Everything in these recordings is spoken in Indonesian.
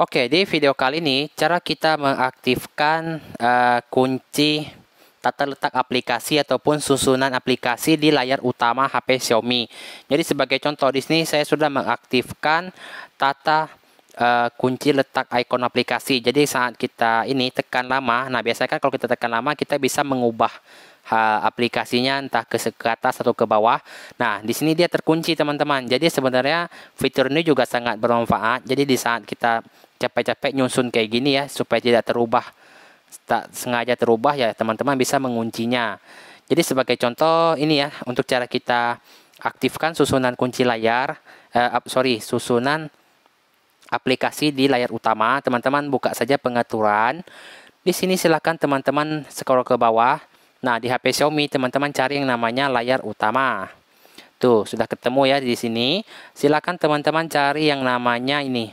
Oke, di video kali ini cara kita mengaktifkan uh, kunci tata letak aplikasi ataupun susunan aplikasi di layar utama HP Xiaomi. Jadi sebagai contoh di sini saya sudah mengaktifkan tata uh, kunci letak ikon aplikasi. Jadi saat kita ini tekan lama, nah biasanya kan kalau kita tekan lama kita bisa mengubah uh, aplikasinya entah ke, atas atau ke bawah. Nah, di sini dia terkunci teman-teman. Jadi sebenarnya fitur ini juga sangat bermanfaat. Jadi di saat kita capek-capek nyusun kayak gini ya supaya tidak terubah tak sengaja terubah ya teman-teman bisa menguncinya. Jadi sebagai contoh ini ya untuk cara kita aktifkan susunan kunci layar, eh, sorry susunan aplikasi di layar utama. Teman-teman buka saja pengaturan. Di sini silahkan teman-teman scroll ke bawah. Nah di HP Xiaomi teman-teman cari yang namanya layar utama. Tuh sudah ketemu ya di sini. Silahkan teman-teman cari yang namanya ini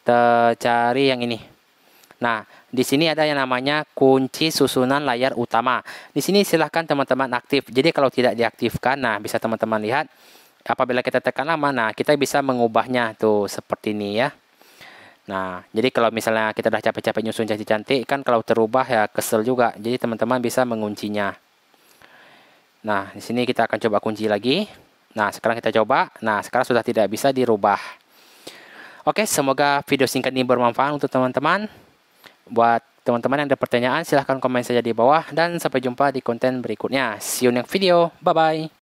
kita cari yang ini. Nah, di sini ada yang namanya kunci susunan layar utama. Di sini silahkan teman-teman aktif. Jadi kalau tidak diaktifkan, nah bisa teman-teman lihat. Apabila kita tekan lama, nah kita bisa mengubahnya tuh seperti ini ya. Nah, jadi kalau misalnya kita udah capek-capek nyusun cantik-cantik, kan kalau terubah ya kesel juga. Jadi teman-teman bisa menguncinya. Nah, di sini kita akan coba kunci lagi. Nah, sekarang kita coba. Nah, sekarang sudah tidak bisa dirubah. Oke, semoga video singkat ini bermanfaat untuk teman-teman. Buat teman-teman yang ada pertanyaan, silahkan komen saja di bawah. Dan sampai jumpa di konten berikutnya. See you next video. Bye-bye.